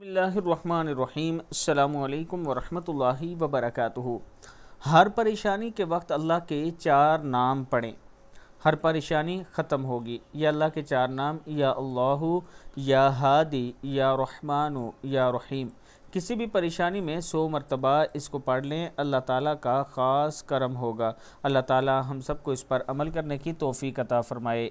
بسم اللہ الرحمن الرحیم السلام علیکم ورحمۃ اللہ وبرکاتہ ہر پریشانی کے وقت اللہ کے چار نام پڑھیں ہر پریشانی ختم ہوگی یا اللہ کے چار نام یا اللہ یا ہادی یا رحمان یا رحیم کسی بھی پریشانی میں سو مرتبہ اس کو پڑھ لیں اللہ تعالیٰ کا خاص کرم ہوگا اللہ تعالیٰ ہم سب کو اس پر عمل کرنے کی توفیق عطا فرمائے